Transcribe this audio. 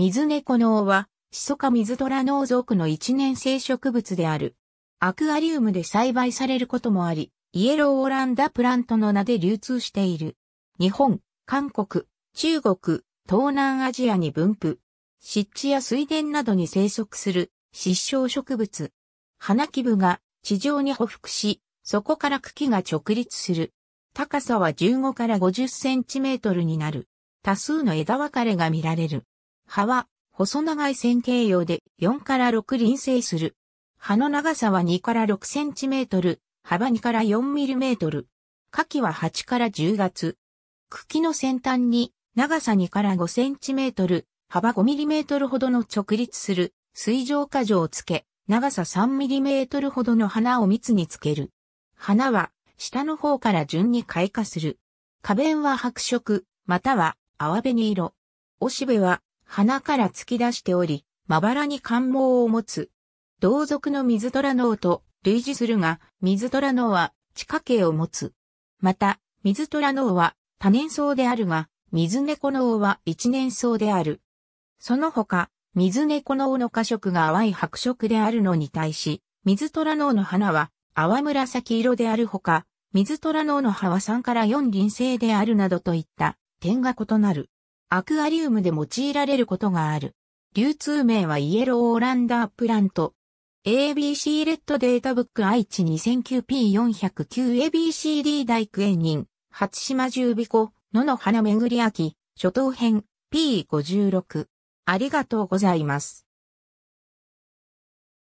水猫王は、シソ科水虎農属の一年生植物である。アクアリウムで栽培されることもあり、イエローオランダプラントの名で流通している。日本、韓国、中国、東南アジアに分布。湿地や水田などに生息する失笑植物。花木部が地上に匍匐し、そこから茎が直立する。高さは15から50センチメートルになる。多数の枝分かれが見られる。葉は、細長い線形葉で4から6輪生する。葉の長さは2から6センチメートル、幅2から4ミリメートル。花期は8から10月。茎の先端に長さ2から5センチメートル、幅5ミリメートルほどの直立する水上果樹をつけ、長さ3ミリメートルほどの花を蜜につける。花は下の方から順に開花する。花弁は白色、または泡紅色。おしべは鼻から突き出しており、まばらに感毛を持つ。同族の水虎脳と類似するが、水虎脳は地下茎を持つ。また、水虎脳は多年草であるが、水猫脳は一年草である。その他、水猫脳の花色が淡い白色であるのに対し、水虎脳の花は淡紫色であるほか、水虎脳の葉は3から4輪星であるなどといった点が異なる。アクアリウムで用いられることがある。流通名はイエローオランダープラント。ABC レッドデータブック愛知 2009P409ABCD 大クエニン、初島十尾子、野の花巡り秋、初等編 P56。ありがとうございます。